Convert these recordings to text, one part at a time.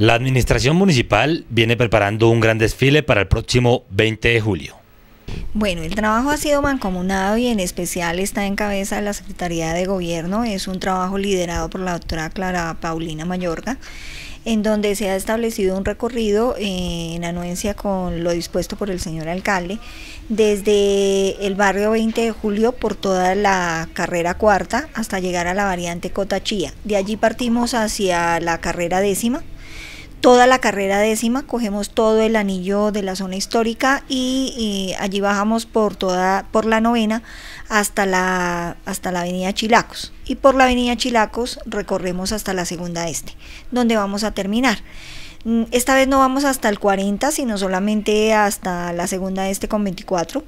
La administración municipal viene preparando un gran desfile para el próximo 20 de julio. Bueno, el trabajo ha sido mancomunado y en especial está en cabeza de la Secretaría de Gobierno. Es un trabajo liderado por la doctora Clara Paulina Mayorga, en donde se ha establecido un recorrido eh, en anuencia con lo dispuesto por el señor alcalde, desde el barrio 20 de julio por toda la carrera cuarta hasta llegar a la variante Cotachía. De allí partimos hacia la carrera décima toda la carrera décima, cogemos todo el anillo de la zona histórica y, allí bajamos por toda por la novena hasta la hasta la avenida Chilacos y por la avenida Chilacos recorremos hasta la segunda este, donde vamos a terminar. Mm, esta vez no vamos hasta el 40, sino solamente hasta la segunda de este con 24,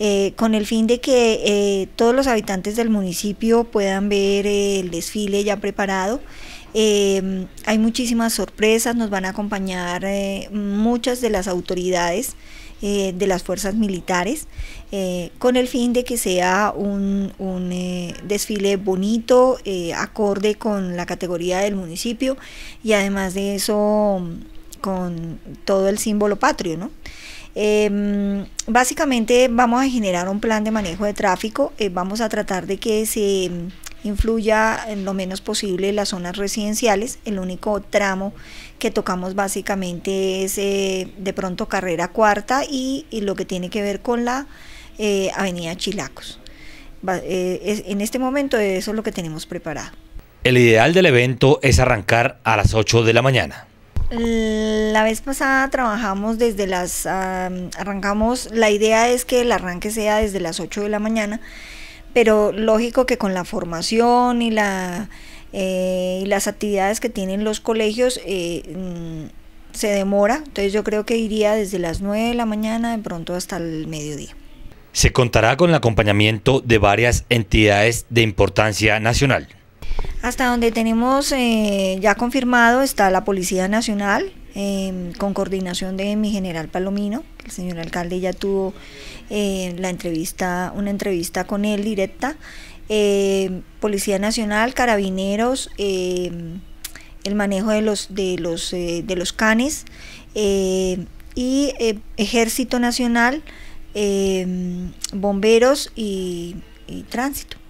eh, con el fin de que eh, todos los habitantes del municipio puedan ver el desfile ya preparado. Em, hay muchísimas sorpresas, nos van a acompañar eh, muchas de las autoridades eh, de las fuerzas militares, eh, con el fin de que sea un, eh, desfile bonito, acorde con la categoría del municipio y además de eso con todo el símbolo patrio, ¿no? Em, básicamente vamos a generar un plan de manejo de tráfico, vamos a tratar de que se influya en lo menos posible las zonas residenciales. El único tramo que tocamos básicamente es eh, de pronto carrera cuarta y, lo que tiene que ver con la eh, avenida Chilacos. Eh, en este momento eso es lo que tenemos preparado. El ideal del evento es arrancar a las 8 de la mañana. La vez pasada trabajamos desde las... arrancamos, la idea es que el arranque sea desde las 8 de la mañana pero lógico que con la formación y, la, eh, y las actividades que tienen los colegios eh, mm, se demora, entonces yo creo que iría desde las 9 de la mañana de pronto hasta el mediodía. Se contará con el acompañamiento de varias entidades de importancia nacional. Hasta donde tenemos eh, ya confirmado está la Policía Nacional, em, con coordinación de mi general Palomino. El señor alcalde ya tuvo eh, la entrevista, una entrevista con él directa. Eh, Policía Nacional, carabineros, em, el manejo de los, de los, de los canes y Ejército Nacional, em, bomberos y tránsito.